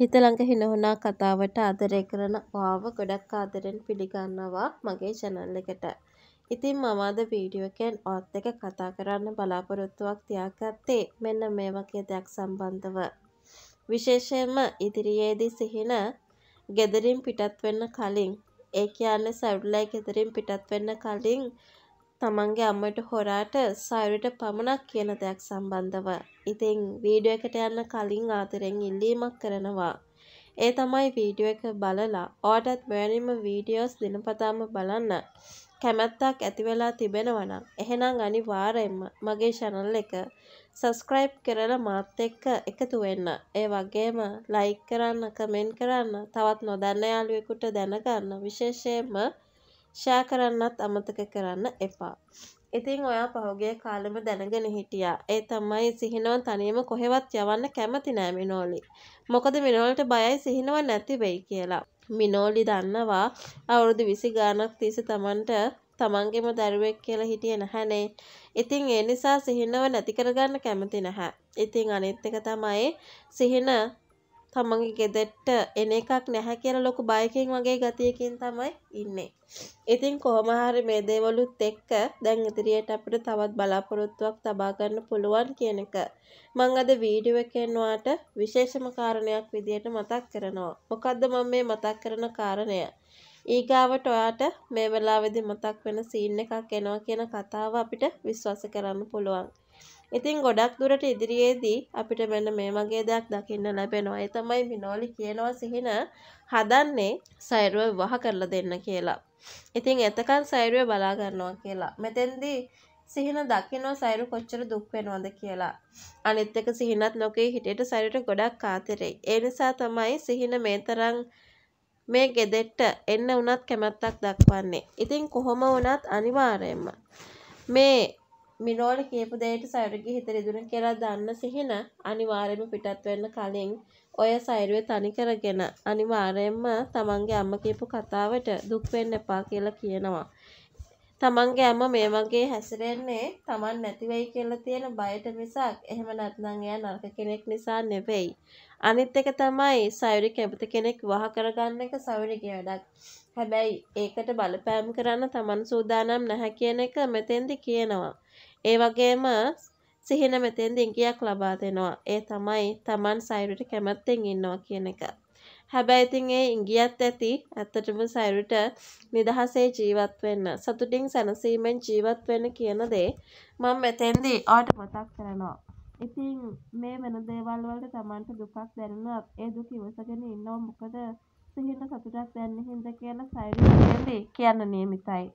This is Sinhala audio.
හිතළඟ හිනහොනා කතාවට ආදරය කරන ඔයාව ගොඩක් ආදරෙන් පිළිගන්නවා මගේ channel එකට. ඉතින් මම අද වීඩියෝ එකෙන් ඔයත් එක්ක කතා කරන්න බලාපොරොත්තුවක් තියාගත්තේ මෙන්න මේ වගේ දෙයක් සම්බන්ධව. විශේෂයෙන්ම ඉදිරියේදී සිහින ගෙදරින් පිටත් වෙන්න කලින් ඒ කියන්නේ සැවුල්ලයි ගෙදරින් පිටත් වෙන්න කලින් තමන්ගේ අම්මට හොරාට සයුරට පමණක් කියන දෙයක් සම්බන්ධව. ඉතින් වීඩියෝ එකට යන්න කලින් ආතරෙන් ඉල්ලීමක් කරනවා. ඒ තමයි වීඩියෝ එක බලලා ඕටත් මෙවැනිම වීඩියෝස් දිනපතාම බලන්න කැමැත්තක් ඇති වෙලා තිබෙනවා නම් එහෙනම් අනිවාර්යයෙන්ම මගේ channel එක subscribe කරලා මාත් එක්ක එකතු වෙන්න. ඒ වගේම like කරන්න, comment කරන්න, තවත් නොදන්න යාළුවෙකුට දැනගන්න විශේෂයෙන්ම ෂෑ කරන්නත් අමතක කරන්න එපා. ඉතින් ඔයා පහුගිය කාලෙම දැනගෙන හිටියා. ඒ තමයි සිහිනව තනියම කොහෙවත් යවන්න කැමති නෑ මිනෝලි. මොකද මිනෝලිට බයයි සිහිනව නැති වෙයි කියලා. මිනෝලි දන්නවා අවුරුදු 20 ගාණක් තිස්සේ Tamanට තමන්ගේම දරුවෙක් කියලා හිටියේ නැහනේ. ඉතින් ඒ නිසා සිහිනව නැති කරගන්න කැමති නැහැ. ඉතින් අනිත් එක තමයි සිහින තමන්ගේ ගෙදෙට්ට එන එකක් නැහැ කියලා ලොකු බයකින් වගේ ගතියකින් තමයි ඉන්නේ. ඉතින් කොහොම හරි මේ දේවලුත් එක්ක දැන් ඉදිරියට අපිට තවත් බලාපොරොත්තුවක් තබා ගන්න පුළුවන් කියන එක මම අද වීඩියෝ එකෙන් වාට විශේෂම කාරණයක් විදියට මතක් කරනවා. මොකද්ද මම මේ මතක් කරන කාරණය? ඊගාවට ඔයාට මේ වෙලාවේදී මතක් වෙන සීන් එකක් එනවා කියන කතාව අපිට විශ්වාස කරන්න පුළුවන්. ඉතින් ගොඩක් දුරට ඉදිරියේදී අපිට මෙන්න මේ වගේ දෙයක් දකින්න ලැබෙනවා. ඒ තමයි මිනෝලි කියනවා සිහින හදන්නේ සයරුව විවාහ කරලා දෙන්න කියලා. ඉතින් එතකන් සයරුව බලා ගන්නවා කියලා. මෙතෙන්දී සිහින දකිනවා සයරු කොච්චර දුක් වෙනවද කියලා. අනිත් එක සිහිනත් ලෝකේ හිටියට සයරුට ගොඩක් ආතරෙයි. ඒ නිසා තමයි සිහින මේ තරම් මේ ගෙදෙට්ට එන්න උනත් කැමැත්තක් දක්වන්නේ. ඉතින් කොහොම වුණත් අනිවාර්යයෙන්ම මේ මිරෝල් කියපු දෙයට සයුරගේ හිත රිදුන කියලා දන්න සිහින අනිවාර්යයෙන්ම පිටත් වෙන්න කලින් ඔය සයුරේ තනි කරගෙන අනිවාර්යයෙන්ම තමන්ගේ අම්ම කියපු කතාවට දුක් වෙන්න එපා කියලා කියනවා. තමන්ගේ අම්ම මේ වගේ හැසිරෙන්නේ තමන් නැති වෙයි කියලා තියෙන බයට මිසක් එහෙම නැත්නම් එයා නරක කෙනෙක් නිසා නෙවෙයි. අනිත් එක තමයි සයුරි කැමති කෙනෙක් වහ කරගන්න එක සයුරිගේ වැඩක්. හැබැයි ඒකට බලපෑම් කරන්න තමන් සූදානම් නැහැ කියන එක මෙතෙන්දි කියනවා. ඒ වගේම සිහින මෙතෙන් දිගියක් ලබා දෙනවා. ඒ තමයි Taman සෛරට කැමැත්තෙන් ඉන්නවා කියන එක. හැබැයි ඉතින් ඒ ඉංගියත් ඇති ඇත්තටම සෛරට නිදහසේ ජීවත් වෙන්න සතුටින් සැනසීමෙන් ජීවත් වෙන්න කියන දේ මම මෙතෙන්දී ඔයාලට මතක් කරනවා. ඉතින් මේ වෙන දේවල් වලට Tamanට දුකක් දැනුණත් ඒ දුක ඉවසගෙන ඉන්නවා මොකද සිහින සතුටක් දැනෙන හින්දා කියලා සෛරට කියන්නේ නියමිතයි.